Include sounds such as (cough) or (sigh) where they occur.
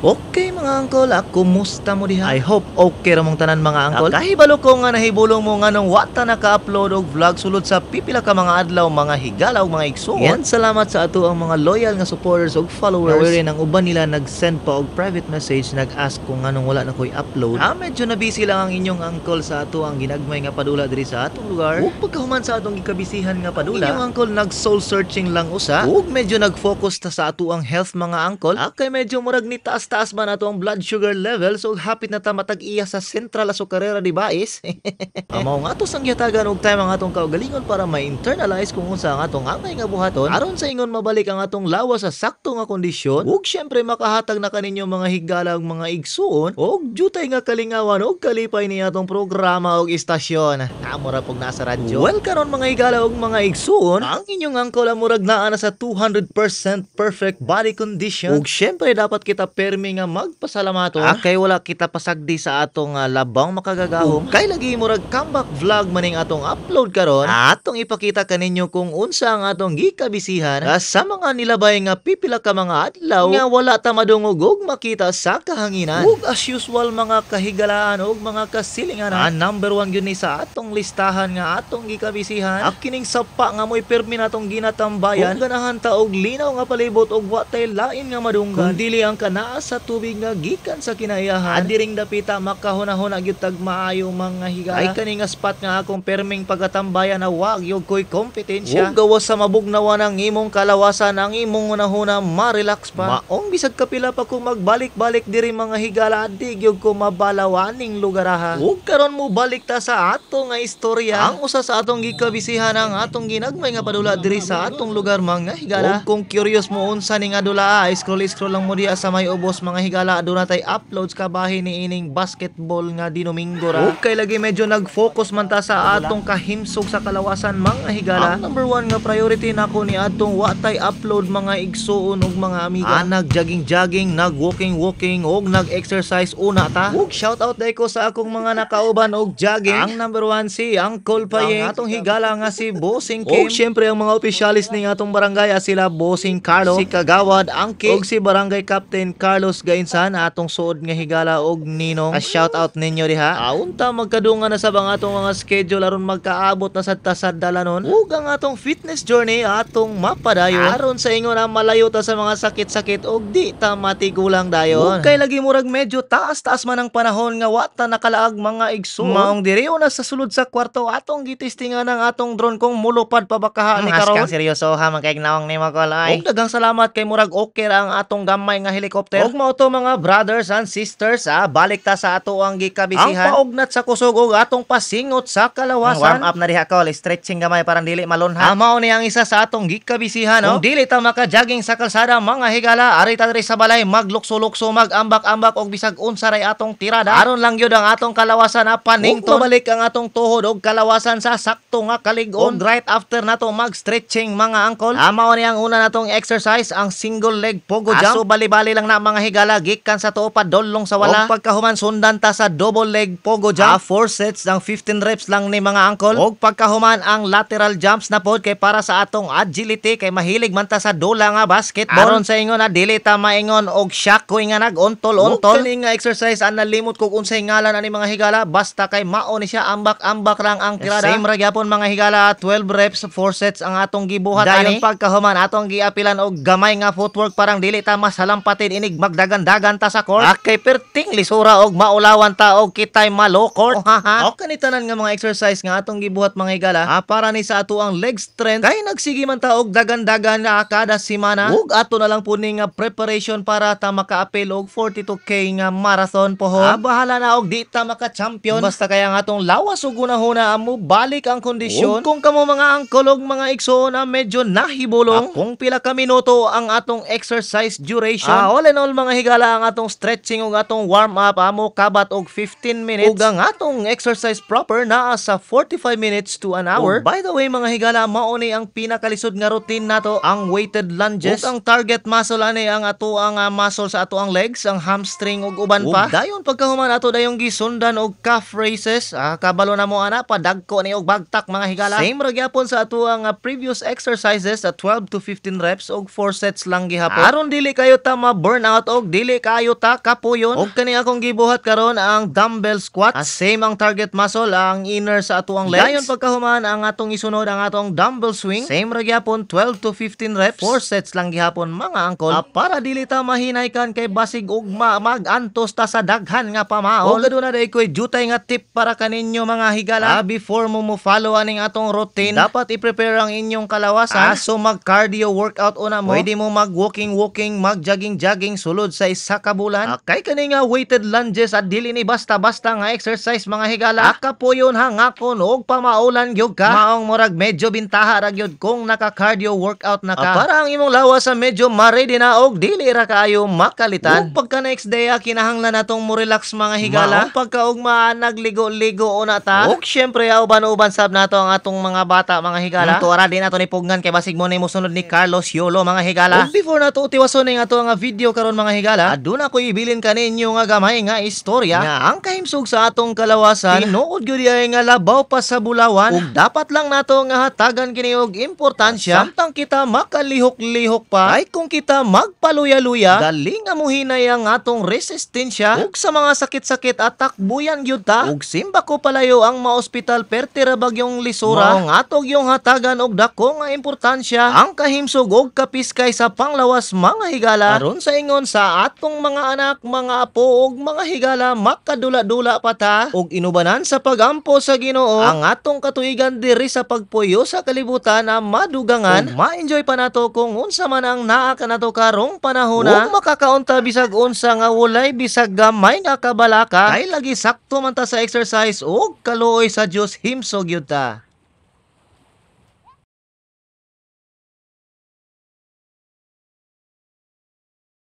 Okay mga angkol, ah, kumusta mo diha? I hope okay ra mong tanan mga angkol. Ah, kahibalo ko nga nahibulong mo nga nung wata naka-upload og vlog sulod sa pipila ka mga adlaw, mga higala mga igsoon. Yan, salamat sa ato ang mga loyal nga supporters og followers. Nawiri ang uban nila nag-send pa og private message, nag-ask ko nga nung wala na ko'y upload. Ah, medyo na busy lang ang inyong angkol sa ato ang ginagmay nga padula diri sa atong lugar. Ug pagkahuman sa atong gikabisihan nga padula, ang inyong angkol nag-soul searching lang usa. Ug medyo nag-focus ta sa ato ang health mga angkol. Ah, kay medyo murag ni taas taas man nato ang blood sugar level so hapit na ta matag iya sa central asukarera di bais. (laughs) Amo nga to sang yatagan og time ang atong kaugalingon para ma-internalize kung unsa ang atong angay nga buhaton aron sa ingon mabalik ang atong lawa sa sakto nga kondisyon ug syempre makahatag na kaninyo mga higala ug mga igsuon ug jutay nga kalingawan ug kalipay ni atong programa ug istasyon. Amora pag nasa radyo. Well karon mga higala ug mga igsuon, ang inyong angkol amurag naa na sa 200% perfect body condition ug syempre dapat kita permi mi nga magpasalamato oh. ah? kay wala kita pasagdi sa atong uh, labang makagagahom. Oh. Kay lagi mo rag comeback vlog maning atong upload karon. Ah? Atong ipakita kaninyo kung unsa ang atong gikabisihan uh, sa mga nilabay nga pipila ka mga adlaw nga wala ta madungog og makita sa kahanginan. Ug as usual mga kahigalaan og mga kasilingan. Ah, number one yun ni sa atong listahan nga atong gikabisihan. Akining sapa nga mo'y pirmi natong ginatambayan. Oh. Ug ganahan ta og linaw nga palibot og watay lain nga madunggan. Kung dili ang kanaas sa tubig nga gikan sa kinaiyahan adiring dapita makahunahon agyud tag maayo mga higa ay kani nga spot nga akong perming pagatambayan na wag yog koy kompetensya ug gawas sa mabugnawa ng imong kalawasan ang imong unahuna ma-relax pa maong bisag kapila pa ko magbalik-balik diri mga higala adig gyud ko mabalawaning lugaraha ug karon mo balik ta sa ato nga istorya ang usa sa atong gikabisihan ang atong ginagmay nga padula diri sa atong lugar mga higala ug kung curious mo unsa ni nga dula scroll scroll lang mo diha sa may ubos mga higala aduna tay uploads kabahin ni ining basketball nga di Domingo ra. Okay oh. lagi medyo nag-focus man ta sa atong kahimsog sa kalawasan mga higala. Ang ah. number one nga priority nako ni atong watay upload mga igsuon ug mga amiga. Ah, nag-jogging-jogging, nag-walking-walking og nag-exercise una ta. Ug shout out dai ko sa akong mga nakauban og jogging. Ang number one si Uncle Payeng. Ang atong higala nga si Bossing (laughs) Kim. Ug syempre ang mga opisyalis ning atong barangay ah, sila Bossing Carlo, si Kagawad Angki ug si Barangay Captain Carlo husgayon sa atong suod nga higala og ninong. A shout out ninyo diha. Aunta magkadunga na sa bang atong mga schedule aron magkaabot na sa tasad dalanon. Ug ang atong fitness journey atong mapadayon aron sa ingon na malayo ta sa mga sakit-sakit og di ta matigulang dayon. Ug kay lagi murag medyo taas-taas man ang panahon nga wa ta nakalaag mga igsoon. Maong diri na sa sulod sa kwarto atong gitistingan ang atong drone kong mulupad pabakaha mm, ni karon. Mas seryoso ha magkaignaong ni Makolay. Ug daghang salamat kay murag okay ra ang atong gamay nga helicopter. Og mo to mga brothers and sisters ha, ah. balik ta sa ato ang gikabisihan. Ang paugnat sa kusog o atong pasingot sa kalawasan. Ah, warm up na diha ko, stretching gamay parang dili malunha. Ah, mao ni ang isa sa atong gikabisihan. Oh. Kung dili ta maka-jogging sa kalsada mga higala, ari ta diri sa balay maglukso-lukso, magambak-ambak og bisag unsa ray atong tirada. Aron lang yun ang atong kalawasan ha, panington. balik ang atong tuhod og kalawasan sa sakto nga kaligon. right after nato mag-stretching mga angkol. mao ni ang una natong exercise ang single leg pogo jump. Aso bali-bali lang na mga mga higala gikan sa tuo dolong sa wala. Og pagkahuman sundan ta sa double leg pogo jump. A ah, 4 sets ng 15 reps lang ni mga angkol. Og pagkahuman ang lateral jumps na pod kay para sa atong agility kay mahilig man ta sa dula nga basketball. Aron sa ingon na dili ta maingon og shock ko nga nag-ontol-ontol. Kini nga exercise ang nalimot kog unsay ngalan ani mga higala basta kay mao ni siya ambak-ambak lang ang tirada. Same ra gyapon mga higala 12 reps 4 sets ang atong gibuhat ani. Dayon pagkahuman atong giapilan og gamay nga footwork parang dili ta mas halampatin inig mag magdagandagan ta sa court. Akay perting lisura og maulawan ta og kitay malo court. Oh, haha. O kanitanan nga mga exercise nga atong gibuhat mga higala. Ah, para ni sa ato ang leg strength kay nagsigi man ta og dagandagan na kada semana. Ug ato na lang po ni nga preparation para ta makaapil og 42k nga marathon pohon. Ah, bahala na og di ta maka-champion. Basta kaya nga atong lawas ug una-huna amo balik ang kondisyon. Ug kung kamo mga angkol angkolog mga igsoon na medyo nahibulong, Kung pila ka minuto ang atong exercise duration. Ah, all in all mga higala ang atong stretching ug atong warm up amo kabat og 15 minutes ug ang atong exercise proper naa sa 45 minutes to an hour. Ug, by the way mga higala mao ni ang pinakalisod nga routine nato ang weighted lunges. Ug ang target muscle ani ang ato ang uh, ah, muscle sa ato ang legs, ang hamstring ug uban ug, pa. Dayon pagkahuman ato dayong gisundan og calf raises. Ah, kabalo na mo ana padagko ni og bagtak mga higala. Same ra gyapon sa ato ang uh, previous exercises sa ah, 12 to 15 reps og 4 sets lang gihapon. Aron dili kayo tama burnout og dili kayo ta kapuyon. Og kani akong gibuhat karon ang dumbbell squat. As same ang target muscle ang inner sa atuang legs. Dayon pagkahuman ang atong isunod ang atong dumbbell swing. Same ra gyapon 12 to 15 reps. 4 sets lang gihapon mga angkol. Uh, para dili ta mahinaykan kay basig og magantos ta sa daghan nga pamaol. Og na day koy jutay nga tip para kaninyo mga higala. Uh, before mo mo follow aning atong routine, dapat i-prepare ang inyong kalawasan. Uh, so mag cardio workout una mo. Pwede mo mag walking walking, mag jogging jogging, solo sulod sa isa ka bulan. Kay kani nga weighted lunges at dili ni basta-basta nga exercise mga higala. Aka po yun hangakon og pamaulan gyud ka. Maong murag medyo bintaha ra gyud kung naka-cardio workout na ka. Ah, para ang imong lawas sa medyo ma-ready na og dili ra kaayo makalitan. Ug pagka next day ah, kinahanglan natong mo relax mga higala. Maong pagka og nagligo-ligo una ta. Ug syempre ah, uban-uban sab nato ang atong mga bata mga higala. Ito ra din ato ni pugnan kay basig mo ni musunod ni Carlos Yolo mga higala. Ug before nato utiwason ning ato nga ah, video karon mga mga higala, aduna ko ibilin kaninyo nga gamay nga istorya nga ang kahimsog sa atong kalawasan, tinuod gyud nga labaw pa sa bulawan, kung dapat lang nato nga hatagan kini og importansya samtang kita makalihok-lihok pa ay kung kita magpaluya-luya, galing nga muhinay ang atong resistensya ug sa mga sakit-sakit at takbuyan gyud ta, ug simba ko palayo ang maospital pertira bagyong lisura, mao atog yung hatagan og dako nga importansya ang kahimsog og kapiskay sa panglawas mga higala aron sa ingon sa sa atong mga anak, mga apo ug mga higala makadula-dula pa ta ug inubanan sa pagampo sa Ginoo ang atong katuigan diri sa pagpuyo sa kalibutan na madugangan. Ma-enjoy pa nato kung unsa man ang naa kanato karong panahon ug oh. makakaunta bisag unsa nga walay bisag gamay nga kabalaka kay lagi sakto man ta sa exercise ug kaluoy sa Dios himso gyud ta.